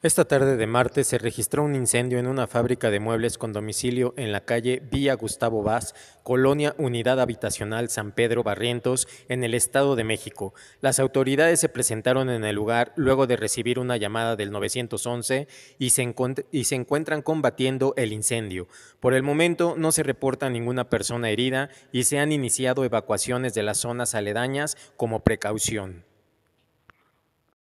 Esta tarde de martes se registró un incendio en una fábrica de muebles con domicilio en la calle Vía Gustavo Vaz, Colonia Unidad Habitacional San Pedro Barrientos, en el Estado de México. Las autoridades se presentaron en el lugar luego de recibir una llamada del 911 y se, y se encuentran combatiendo el incendio. Por el momento no se reporta ninguna persona herida y se han iniciado evacuaciones de las zonas aledañas como precaución.